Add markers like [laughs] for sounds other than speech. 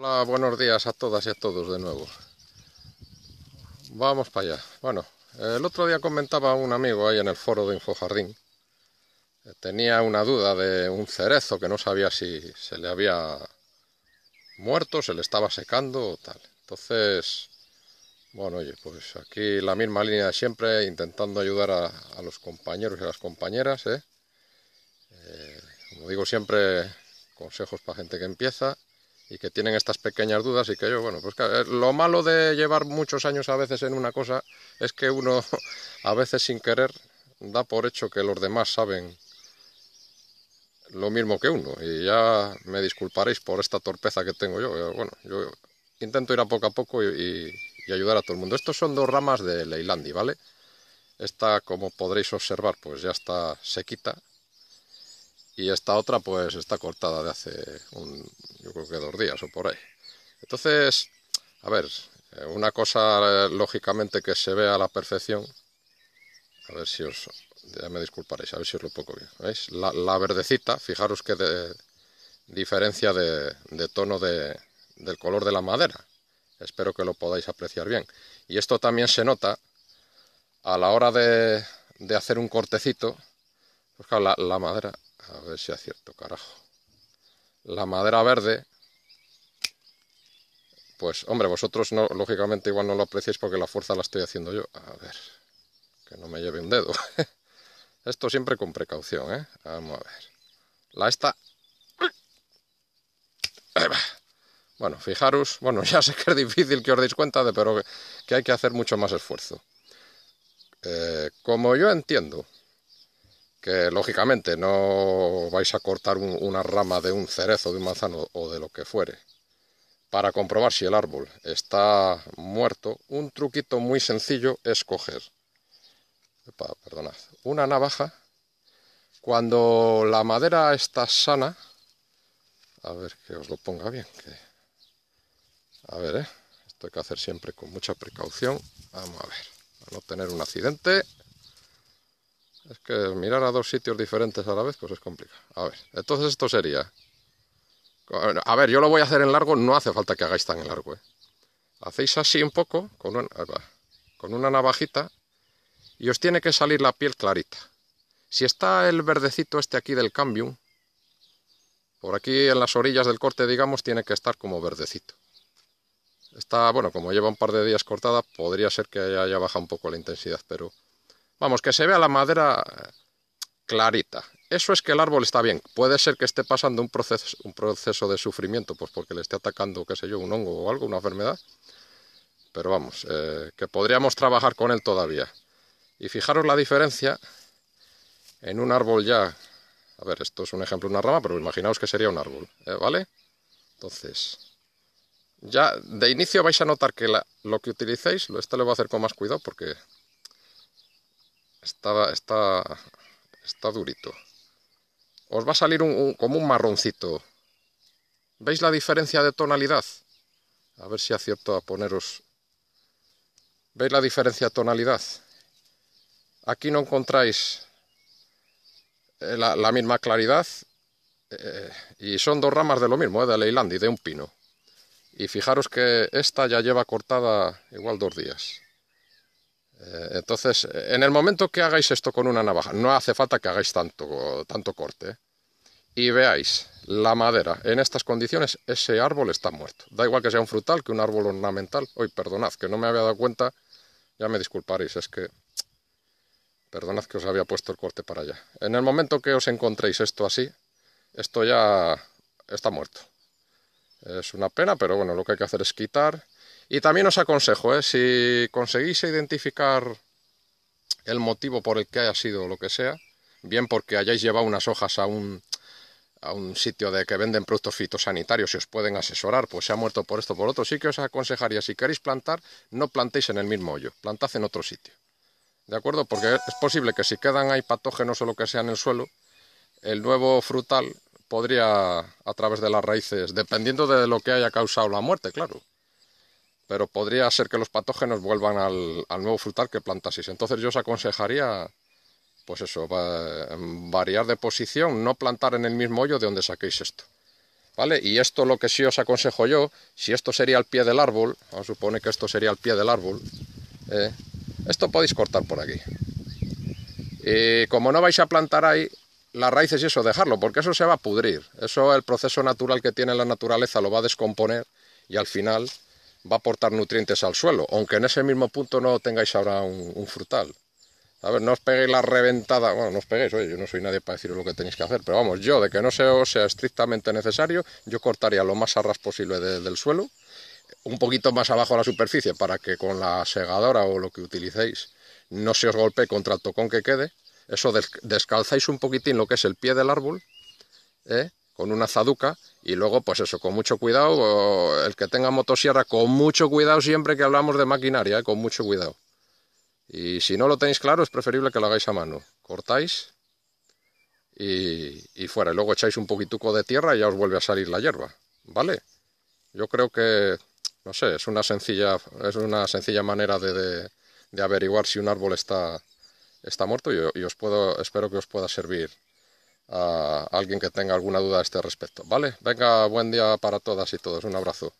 Hola, buenos días a todas y a todos de nuevo. Vamos para allá. Bueno, el otro día comentaba un amigo ahí en el foro de Infojardín. Eh, tenía una duda de un cerezo que no sabía si se le había muerto, se le estaba secando o tal. Entonces, bueno, oye, pues aquí la misma línea de siempre, intentando ayudar a, los compañeros y a las compañeras. ¿eh? eh como digo siempre, consejos para gente que empieza y que tienen estas pequeñas dudas y que yo, bueno, pues eh, lo malo de llevar muchos años a veces en una cosa es que uno [laughs] a veces sin querer da por hecho que los demás saben lo mismo que uno y ya me disculparéis por esta torpeza que tengo yo. Bueno, yo intento ir a poco a poco y, y ayudar a todo el mundo. Estos son dos ramas de Leilandi, ¿vale? Esta, como podréis observar, pues ya está sequita y esta otra pues está cortada de hace un, yo creo que dos días o por ahí. Entonces, a ver, eh, una cosa eh, lógicamente que se ve a la perfección, a ver si os, ya me disculparéis, a ver si os lo pongo bien, ¿veis? La, verdecita, fijaros que diferencia de, tono del color de la madera, espero que lo podáis apreciar bien. Y esto también se nota a la hora de, hacer un cortecito, pues la madera a ver si acierto, carajo. La madera verde, pues hombre, vosotros no, lógicamente igual no lo apreciáis porque la fuerza la estoy haciendo yo. A ver, que no me lleve un dedo. [laughs] Esto siempre con precaución, ¿eh? Vamos a ver. La esta... Bueno, fijaros, bueno, [laughs] ya sé que es difícil que os deis cuenta de, pero que hay que hacer mucho más esfuerzo. Eh, como yo entiendo, que lógicamente no vais a cortar una rama de un cerezo, de un manzano o de lo que fuere. Para comprobar si el árbol está muerto, un truquito muy sencillo es coger una navaja. Cuando la madera está sana, a ver que os lo ponga bien. Que... A ver, eh, esto hay que hacer siempre con mucha precaución. Vamos a ver, a no tener un accidente. Es que mirar a dos sitios diferentes a la vez, pues es complicado. A ver, entonces esto sería... A ver, yo lo voy a hacer en largo, no hace falta que hagáis tan en largo. ¿eh? Hacéis así un poco, con, con una navajita, y os tiene que salir la piel clarita. Si está el verdecito este aquí del cambium, por aquí en las orillas del corte, digamos, tiene que estar como verdecito. Está, bueno, como lleva un par de días cortada, podría ser que haya bajado un poco la intensidad, pero... Vamos, que se vea la madera eh, clarita. Eso es que el árbol está bien. Puede ser que esté pasando un proceso, de sufrimiento, pues porque le esté atacando, qué sé yo, un hongo o algo, una enfermedad. Pero vamos, eh, que podríamos trabajar con él todavía. Y fijaros la diferencia en un árbol ya. A ver, esto es un ejemplo, una rama, pero imaginaos que sería un árbol, eh, ¿vale? Entonces, ya de inicio vais a notar que lo que utilicéis, este lo voy a hacer con más cuidado porque Está, está, durito. Os va a salir como un marroncito. ¿Veis la diferencia de tonalidad? A ver si acierto a poneros... ¿Veis la diferencia de tonalidad? Aquí no encontráis eh, la, misma claridad eh, y son dos ramas de lo mismo, eh, de Leyland y de un pino. Y fijaros que esta ya lleva cortada igual dos días. Eh, entonces, en el momento que hagáis esto con una navaja, no hace falta que hagáis tanto, tanto corte, y veáis la madera en estas condiciones, ese árbol está muerto. Da igual que sea un frutal que un árbol ornamental. Hoy, perdonad, que no me había dado cuenta, ya me disculparéis, es que... Perdonad que os había puesto el corte para allá. En el momento que os encontréis esto así, esto ya está muerto. Es una pena, pero bueno, lo que hay que hacer es quitar y también os aconsejo, ¿eh? si conseguís identificar el motivo por el que haya sido lo que sea, bien porque hayáis llevado unas hojas a un, sitio de que venden productos fitosanitarios y os pueden asesorar, pues se ha muerto por esto, por otro, sí que os aconsejaría, si queréis plantar, no plantéis en el mismo hoyo, plantad en otro sitio. ¿De acuerdo? Porque es posible que si quedan ahí patógenos o lo que sea en el suelo, el nuevo frutal podría, a través de las raíces, dependiendo de lo que haya causado la muerte, claro, pero podría ser que los patógenos vuelvan al, nuevo frutal que plantasis. Entonces yo os aconsejaría, pues eso, em, variar de posición, no plantar en el mismo hoyo de donde saquéis esto. ¿Vale? Y esto lo que sí os aconsejo yo, si esto sería el pie del árbol, vamos a que esto sería el pie del árbol, ¿eh? esto podéis cortar por aquí. Y como no vais a plantar ahí, las raíces y eso, dejarlo, porque eso se va a pudrir. Eso el proceso natural que tiene la naturaleza lo va a descomponer y al final va a aportar nutrientes al suelo, aunque en ese mismo punto no tengáis ahora un, frutal. A ver, no os peguéis la reventada, bueno, no os peguéis, oye, yo no soy nadie para deciros lo que tenéis que hacer, pero vamos, yo, de que no sea, sea estrictamente necesario, yo cortaría lo más arras posible del suelo, un poquito más abajo de la superficie, para que con la segadora o lo que utilicéis no se os golpee contra el tocón que quede, eso descalzáis un poquitín lo que es el pie del árbol, ¿eh? con una zaduca, y luego, pues eso, con mucho cuidado, el que tenga motosierra, con mucho cuidado siempre que hablamos de maquinaria, ¿eh? con mucho cuidado. Y si no lo tenéis claro, es preferible que lo hagáis a mano. Cortáis y, y fuera. Y luego echáis un poquituco de tierra y ya os vuelve a salir la hierba. ¿Vale? Yo creo que, no sé, es una sencilla, es una sencilla manera de, de, averiguar si un árbol está, muerto y, y os puedo, espero que os pueda servir a alguien que tenga alguna duda a este respecto. ¿Vale? Venga, buen día para todas y todos. Un abrazo.